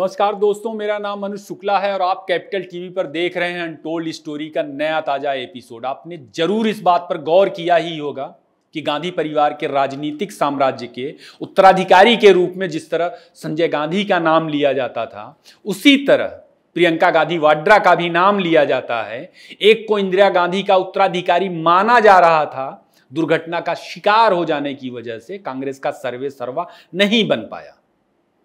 नमस्कार दोस्तों मेरा नाम मनुज शुक्ला है और आप कैपिटल टीवी पर देख रहे हैं अनटोल्ड स्टोरी का नया ताजा एपिसोड आपने जरूर इस बात पर गौर किया ही होगा कि गांधी परिवार के राजनीतिक साम्राज्य के उत्तराधिकारी के रूप में जिस तरह संजय गांधी का नाम लिया जाता था उसी तरह प्रियंका गांधी वाड्रा का भी नाम लिया जाता है एक को इंदिरा गांधी का उत्तराधिकारी माना जा रहा था दुर्घटना का शिकार हो जाने की वजह से कांग्रेस का सर्वे सर्वा नहीं बन पाया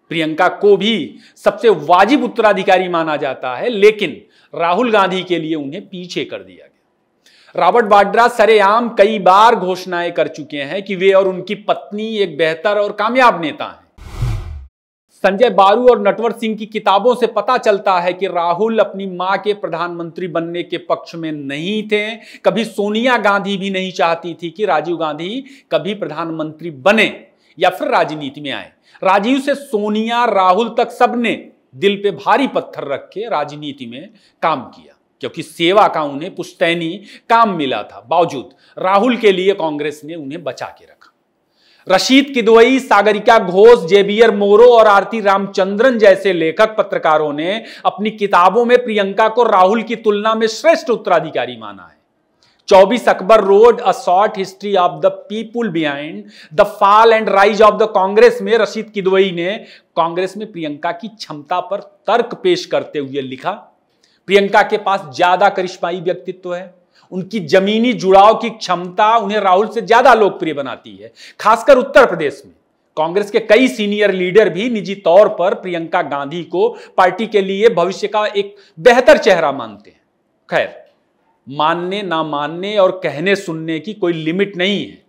प्रियंका को भी सबसे वाजिब उत्तराधिकारी माना जाता है लेकिन राहुल गांधी के लिए उन्हें पीछे कर दिया गया रॉबर्ट वाड्रा सरेआम कई बार घोषणाएं कर चुके हैं कि वे और उनकी पत्नी एक बेहतर और कामयाब नेता हैं संजय बारू और नटवर सिंह की किताबों से पता चलता है कि राहुल अपनी मां के प्रधानमंत्री बनने के पक्ष में नहीं थे कभी सोनिया गांधी भी नहीं चाहती थी कि राजीव गांधी कभी प्रधानमंत्री बने या फिर राजनीति में आए राजीव से सोनिया राहुल तक सबने दिल पे भारी पत्थर रख के राजनीति में काम किया क्योंकि सेवा का उन्हें पुश्तैनी काम मिला था बावजूद राहुल के लिए कांग्रेस ने उन्हें बचा के रखा रशीद किदवई सागरिका घोष जेबियर मोरो और आरती रामचंद्रन जैसे लेखक पत्रकारों ने अपनी किताबों में प्रियंका को राहुल की तुलना में श्रेष्ठ उत्तराधिकारी माना है 24 Akbar Road a short history of the people behind the fall and rise of the Congress में रशीद किदवई ने कांग्रेस में प्रियंका की क्षमता पर तर्क पेश करते हुए लिखा प्रियंका के पास ज्यादा करिश्माई व्यक्तित्व है उनकी जमीनी जुड़ाव की क्षमता उन्हें राहुल से ज्यादा लोकप्रिय बनाती है खासकर उत्तर प्रदेश में कांग्रेस के कई सीनियर लीडर भी निजी तौर पर प्रियंका गांधी को पार्टी के लिए भविष्य का एक बेहतर चेहरा मानते हैं खैर मानने ना मानने और कहने सुनने की कोई लिमिट नहीं है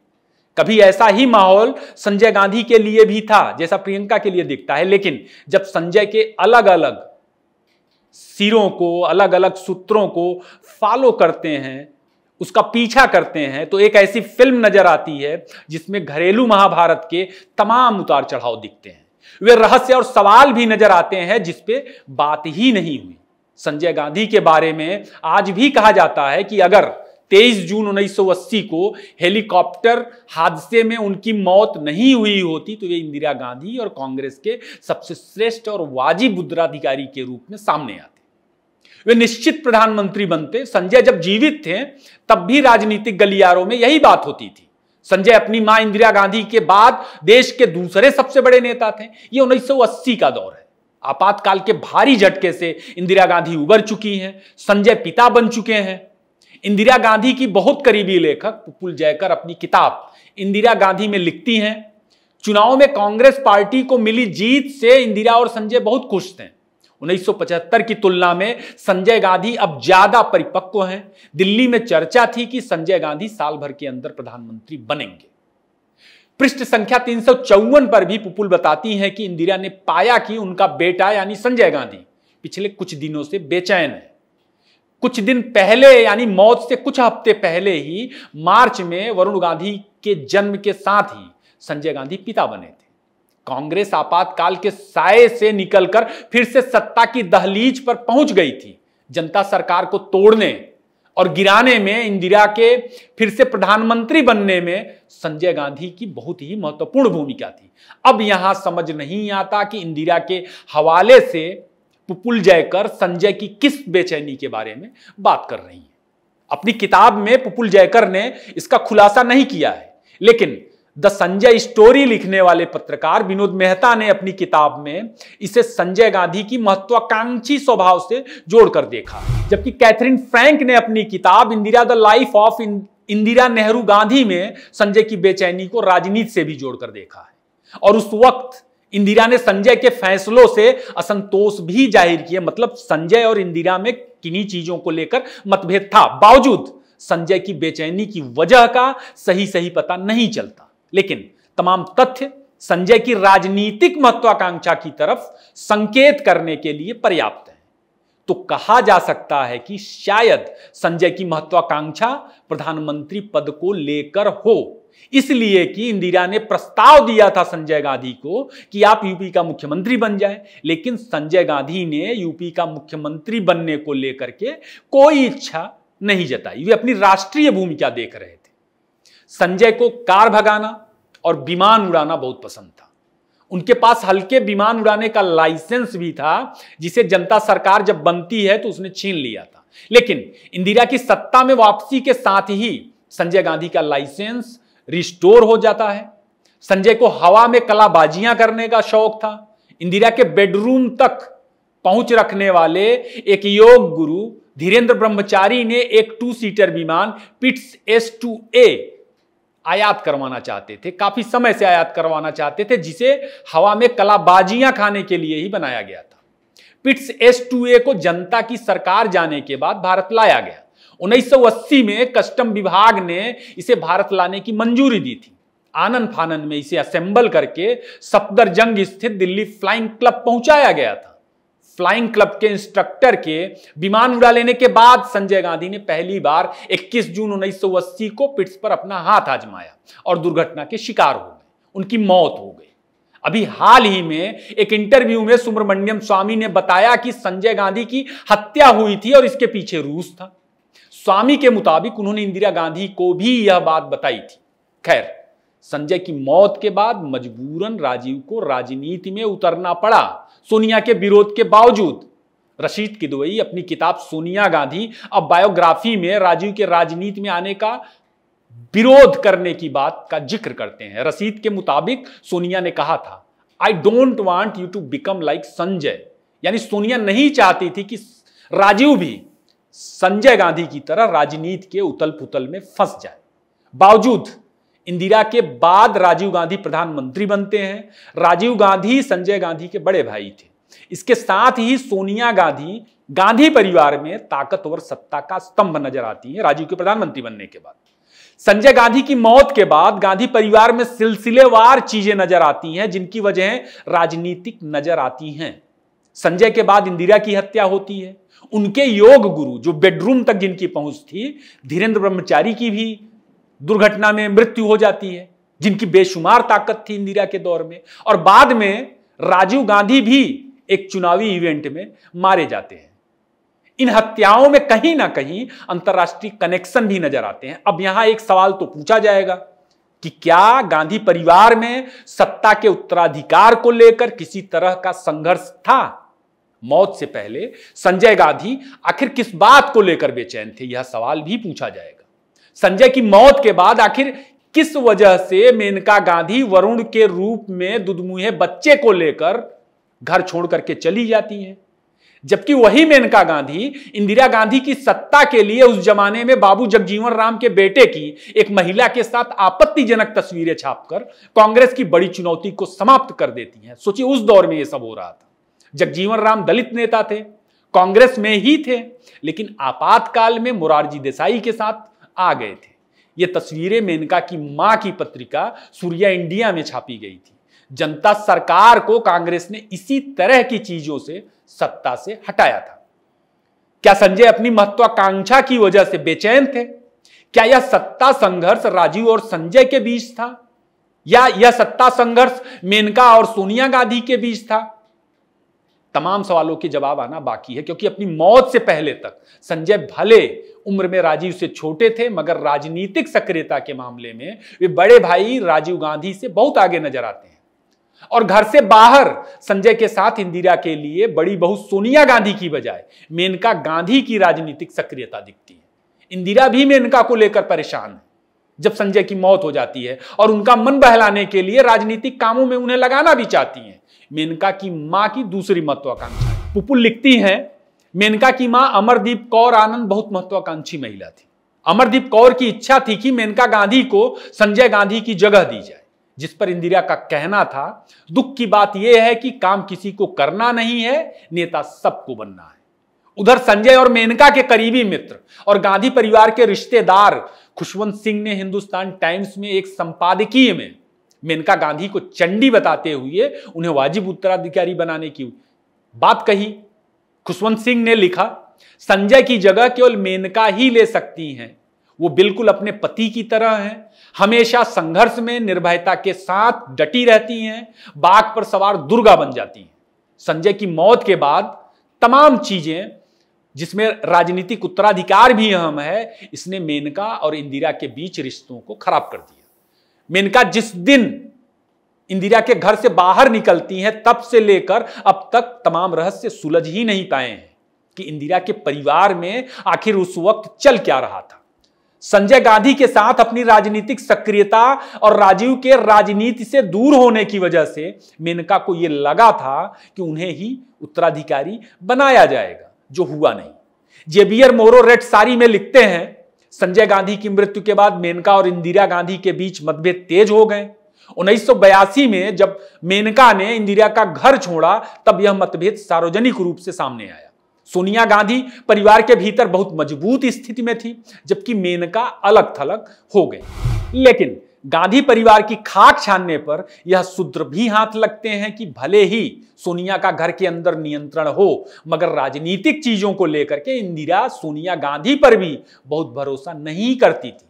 कभी ऐसा ही माहौल संजय गांधी के लिए भी था जैसा प्रियंका के लिए दिखता है लेकिन जब संजय के अलग अलग सिरों को अलग अलग सूत्रों को फॉलो करते हैं उसका पीछा करते हैं तो एक ऐसी फिल्म नजर आती है जिसमें घरेलू महाभारत के तमाम उतार चढ़ाव दिखते हैं वे रहस्य और सवाल भी नजर आते हैं जिसपे बात ही नहीं हुई संजय गांधी के बारे में आज भी कहा जाता है कि अगर 23 जून 1980 को हेलीकॉप्टर हादसे में उनकी मौत नहीं हुई होती तो ये इंदिरा गांधी और कांग्रेस के सबसे श्रेष्ठ और वाजिब उत्तराधिकारी के रूप में सामने आते वे निश्चित प्रधानमंत्री बनते संजय जब जीवित थे तब भी राजनीतिक गलियारों में यही बात होती थी संजय अपनी मां इंदिरा गांधी के बाद देश के दूसरे सबसे बड़े नेता थे ये 1980 का दौर है आपातकाल के भारी झटके से इंदिरा गांधी उबर चुकी हैं संजय पिता बन चुके हैं इंदिरा गांधी की बहुत करीबी लेखक पुपुल जयकर अपनी किताब इंदिरा गांधी में लिखती हैं चुनाव में कांग्रेस पार्टी को मिली जीत से इंदिरा और संजय बहुत खुश थे 1975 की तुलना में संजय गांधी अब ज्यादा परिपक्व हैं दिल्ली में चर्चा थी कि संजय गांधी साल भर के अंदर प्रधानमंत्री बनेंगे पृष्ठ संख्या तीन पर भी पुपुल बताती हैं कि इंदिरा ने पाया कि उनका बेटा यानी संजय गांधी पिछले कुछ दिनों से बेचैन है कुछ दिन पहले यानी मौत से कुछ हफ्ते पहले ही मार्च में वरुण गांधी के जन्म के साथ ही संजय गांधी पिता बने थे कांग्रेस आपातकाल के साय से निकलकर फिर से सत्ता की दहलीज पर पहुंच गई थी जनता सरकार को तोड़ने और गिराने में इंदिरा के फिर से प्रधानमंत्री बनने में संजय गांधी की बहुत ही महत्वपूर्ण भूमिका थी अब यहां समझ नहीं आता कि इंदिरा के हवाले से पुपुल जयकर संजय की किस बेचैनी के बारे में बात कर रही है अपनी किताब में पुपुल जयकर ने इसका खुलासा नहीं किया है लेकिन द संजय स्टोरी लिखने वाले पत्रकार विनोद मेहता ने अपनी किताब में इसे संजय गांधी की महत्वाकांक्षी स्वभाव से जोड़कर देखा जबकि कैथरीन फ्रैंक ने अपनी किताब Indira the life of Indira Nehru Gandhi में संजय की बेचैनी को राजनीति से भी जोड़कर देखा है और उस वक्त इंदिरा ने संजय के फैसलों से असंतोष भी जाहिर किया मतलब संजय और इंदिरा में किन्हीं चीजों को लेकर मतभेद था बावजूद संजय की बेचैनी की वजह का सही सही पता नहीं चलता लेकिन तमाम तथ्य संजय की राजनीतिक महत्वाकांक्षा की तरफ संकेत करने के लिए पर्याप्त है तो कहा जा सकता है कि शायद संजय की महत्वाकांक्षा प्रधानमंत्री पद को लेकर हो इसलिए कि इंदिरा ने प्रस्ताव दिया था संजय गांधी को कि आप यूपी का मुख्यमंत्री बन जाए लेकिन संजय गांधी ने यूपी का मुख्यमंत्री बनने को लेकर के कोई इच्छा नहीं जताई वे अपनी राष्ट्रीय भूमिका देख रहे थे संजय को कार भगाना और विमान उड़ाना बहुत पसंद था उनके पास हल्के विमान उड़ाने का लाइसेंस भी था जिसे जनता सरकार जब बनती है तो उसने छीन लिया था लेकिन इंदिरा की सत्ता में वापसी के साथ ही संजय गांधी का लाइसेंस रिस्टोर हो जाता है संजय को हवा में कलाबाजियां करने का शौक था इंदिरा के बेडरूम तक पहुंच रखने वाले एक योग गुरु धीरेन्द्र ब्रह्मचारी ने एक टू सीटर विमान पिट्स एस टू ए आयात करवाना चाहते थे काफी समय से आयात करवाना चाहते थे जिसे हवा में कलाबाजियां खाने के लिए ही बनाया गया था पिट्स एस टू ए को जनता की सरकार जाने के बाद भारत लाया गया 1980 में कस्टम विभाग ने इसे भारत लाने की मंजूरी दी थी आनंद फानंद में इसे असेंबल करके सफदरजंग स्थित दिल्ली फ्लाइंग क्लब पहुंचाया गया था फ्लाइंग क्लब के इंस्ट्रक्टर के विमान उड़ा लेने के बाद संजय गांधी ने पहली बार 21 जून 1980 को पिट्स पर अपना हाथ आजमाया और दुर्घटना के शिकार हो गए उनकी मौत हो गई अभी हाल ही में एक इंटरव्यू में सुब्रमण्यम स्वामी ने बताया कि संजय गांधी की हत्या हुई थी और इसके पीछे रूस था स्वामी के मुताबिक उन्होंने इंदिरा गांधी को भी यह बात बताई थी खैर संजय की मौत के बाद मजबूरन राजीव को राजनीति में उतरना पड़ा सोनिया के विरोध के बावजूद रशीद किदवई अपनी किताब सोनिया गांधी अब बायोग्राफी में राजीव के राजनीति में आने का विरोध करने की बात का जिक्र करते हैं रसीद के मुताबिक सोनिया ने कहा था I don't want you to become like Sanjay यानी सोनिया नहीं चाहती थी कि राजीव भी संजय गांधी की तरह राजनीति के उतल पुतल में फंस जाए बावजूद इंदिरा के बाद राजीव गांधी प्रधानमंत्री बनते हैं राजीव गांधी संजय गांधी के बड़े भाई थे इसके साथ ही सोनिया गांधी गांधी परिवार में ताकतवर सत्ता का स्तंभ नजर आती है राजीव के प्रधानमंत्री बनने के बाद संजय गांधी की मौत के बाद गांधी परिवार में सिलसिलेवार चीजें नजर आती हैं जिनकी वजह राजनीतिक नजर आती हैं संजय के बाद इंदिरा की हत्या होती है उनके योग गुरु जो बेडरूम तक जिनकी पहुंच थी धीरेन्द्र ब्रह्मचारी की भी दुर्घटना में मृत्यु हो जाती है जिनकी बेशुमार ताकत थी इंदिरा के दौर में और बाद में राजीव गांधी भी एक चुनावी इवेंट में मारे जाते हैं इन हत्याओं में कहीं ना कहीं अंतर्राष्ट्रीय कनेक्शन भी नजर आते हैं अब यहां एक सवाल तो पूछा जाएगा कि क्या गांधी परिवार में सत्ता के उत्तराधिकार को लेकर किसी तरह का संघर्ष था मौत से पहले संजय गांधी आखिर किस बात को लेकर बेचैन थे यह सवाल भी पूछा जाएगा संजय की मौत के बाद आखिर किस वजह से मेनका गांधी वरुण के रूप में दुदमुहे बच्चे को लेकर घर छोड़ करके चली जाती हैं जबकि वही मेनका गांधी इंदिरा गांधी की सत्ता के लिए उस जमाने में बाबू जगजीवन राम के बेटे की एक महिला के साथ आपत्तिजनक तस्वीरें छापकर कांग्रेस की बड़ी चुनौती को समाप्त कर देती हैं सोचिए उस दौर में यह सब हो रहा था जगजीवन राम दलित नेता थे कांग्रेस में ही थे लेकिन आपातकाल में मुरारजी देसाई के साथ आ गए थे ये तस्वीरें मेनका की मां की पत्रिका सूर्या इंडिया में छापी गई थी जनता सरकार को कांग्रेस ने इसी तरह की चीजों से सत्ता से हटाया था क्या संजय अपनी महत्वाकांक्षा की वजह से बेचैन थे क्या यह सत्ता संघर्ष राजीव और संजय के बीच था या यह सत्ता संघर्ष मेनका और सोनिया गांधी के बीच था तमाम सवालों के जवाब आना बाकी है क्योंकि अपनी मौत से पहले तक संजय भले उम्र में राजीव से छोटे थे मगर राजनीतिक सक्रियता के मामले में वे बड़े भाई राजीव गांधी से बहुत आगे नजर आते हैं और घर से बाहर संजय के साथ इंदिरा के लिए बड़ी बहू सोनिया गांधी की बजाय मेनका गांधी की राजनीतिक सक्रियता दिखती है इंदिरा भी मेनका को लेकर परेशान है जब संजय की मौत हो जाती है और उनका मन बहलाने के लिए राजनीतिक कामों में उन्हें लगाना भी चाहती हैं मेनका की माँ की दूसरी महत्वाकांक्षा पुपु लिखती हैं मेनका की मां अमरदीप कौर आनंद बहुत महत्वाकांक्षी महिला थी अमरदीप कौर की इच्छा थी कि मेनका गांधी को संजय गांधी की जगह दी जाए जिस पर इंदिरा का कहना था दुख की बात यह है कि काम किसी को करना नहीं है नेता सबको बनना है उधर संजय और मेनका के करीबी मित्र और गांधी परिवार के रिश्तेदार खुशवंत सिंह ने हिंदुस्तान टाइम्स में एक संपादकीय में मेनका गांधी को चंडी बताते हुए उन्हें वाजिब उत्तराधिकारी बनाने की बात कही खुशवंत सिंह ने लिखा संजय की जगह केवल मेनका ही ले सकती हैं वो बिल्कुल अपने पति की तरह हैं हमेशा संघर्ष में निर्भयता के साथ डटी रहती हैं बाघ पर सवार दुर्गा बन जाती हैं संजय की मौत के बाद तमाम चीजें जिसमें राजनीतिक उत्तराधिकार भी अहम है इसने मेनका और इंदिरा के बीच रिश्तों को खराब कर दिया मेनका जिस दिन इंदिरा के घर से बाहर निकलती हैं तब से लेकर अब तक तमाम रहस्य सुलझ ही नहीं पाए हैं कि इंदिरा के परिवार में आखिर उस वक्त चल क्या रहा था संजय गांधी के साथ अपनी राजनीतिक सक्रियता और राजीव के राजनीति से दूर होने की वजह से मेनका को यह लगा था कि उन्हें ही उत्तराधिकारी बनाया जाएगा जो हुआ नहीं जेबियर मोरो रेड सारी में लिखते हैं संजय गांधी की मृत्यु के बाद मेनका और इंदिरा गांधी के बीच मतभेद तेज हो गए उन्नीस में जब मेनका ने इंदिरा का घर छोड़ा तब यह मतभेद सार्वजनिक रूप से सामने आया सोनिया गांधी परिवार के भीतर बहुत मजबूत स्थिति में थी जबकि मेनका अलग थलग हो गए लेकिन गांधी परिवार की खाक छानने पर यह शूद्र भी हाथ लगते हैं कि भले ही सोनिया का घर के अंदर नियंत्रण हो मगर राजनीतिक चीजों को लेकर के इंदिरा सोनिया गांधी पर भी बहुत भरोसा नहीं करती थी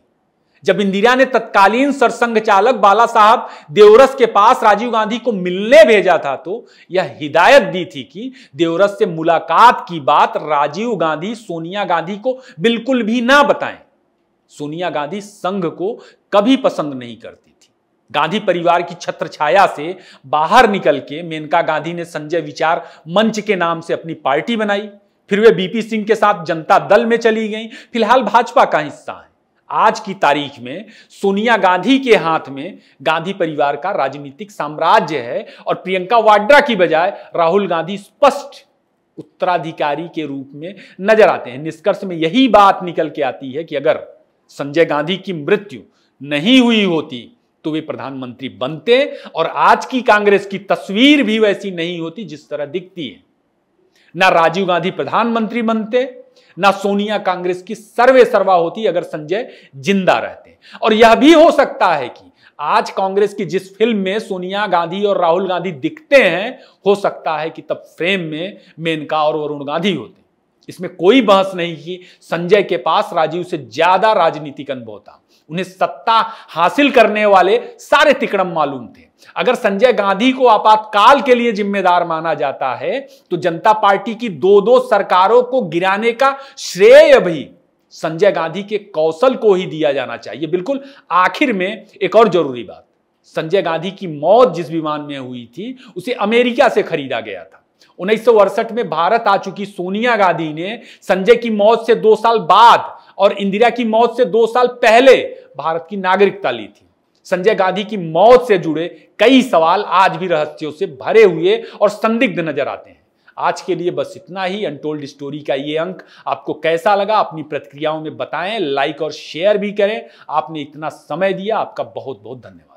जब इंदिरा ने तत्कालीन सरसंघ चालक बाला साहब देवरस के पास राजीव गांधी को मिलने भेजा था तो यह हिदायत दी थी कि देवरस से मुलाकात की बात राजीव गांधी सोनिया गांधी को बिल्कुल भी ना बताएं सोनिया गांधी संघ को कभी पसंद नहीं करती थी गांधी परिवार की छत्र छाया से बाहर निकल के मेनका गांधी ने संजय विचार मंच के नाम से अपनी पार्टी बनाई फिर वे बीपी सिंह के साथ जनता दल में चली गई फिलहाल भाजपा का हिस्सा है आज की तारीख में सोनिया गांधी के हाथ में गांधी परिवार का राजनीतिक साम्राज्य है और प्रियंका वाड्रा की बजाय राहुल गांधी स्पष्ट उत्तराधिकारी के रूप में नजर आते हैं निष्कर्ष में यही बात निकल के आती है कि अगर संजय गांधी की मृत्यु नहीं हुई होती तो वे प्रधानमंत्री बनते और आज की कांग्रेस की तस्वीर भी वैसी नहीं होती जिस तरह दिखती है ना राजीव गांधी प्रधानमंत्री बनते ना सोनिया कांग्रेस की सर्वे सर्वा होती अगर संजय जिंदा रहते और यह भी हो सकता है कि आज कांग्रेस की जिस फिल्म में सोनिया गांधी और राहुल गांधी दिखते हैं हो सकता है कि तब फ्रेम में मेनका और वरुण गांधी होते इसमें कोई बहस नहीं की संजय के पास राजीव से ज्यादा राजनीतिक अनुभव था उन्हें सत्ता हासिल करने वाले सारे तिकड़म मालूम थे अगर संजय गांधी को आपातकाल के लिए जिम्मेदार माना जाता है तो जनता पार्टी की दो दो सरकारों को गिराने का श्रेय भी संजय गांधी के कौशल को ही दिया जाना चाहिए बिल्कुल आखिर में एक और जरूरी बात संजय गांधी की मौत जिस विमान में हुई थी उसे अमेरिका से खरीदा गया था उन्नीस में भारत आ चुकी सोनिया गांधी ने संजय की मौत से दो साल बाद और इंदिरा की मौत से दो साल पहले भारत की नागरिकता ली थी संजय गांधी की मौत से जुड़े कई सवाल आज भी रहस्यों से भरे हुए और संदिग्ध नजर आते हैं आज के लिए बस इतना ही अनटोल्ड स्टोरी का ये अंक आपको कैसा लगा अपनी प्रतिक्रियाओं में बताएं लाइक और शेयर भी करें आपने इतना समय दिया आपका बहुत बहुत धन्यवाद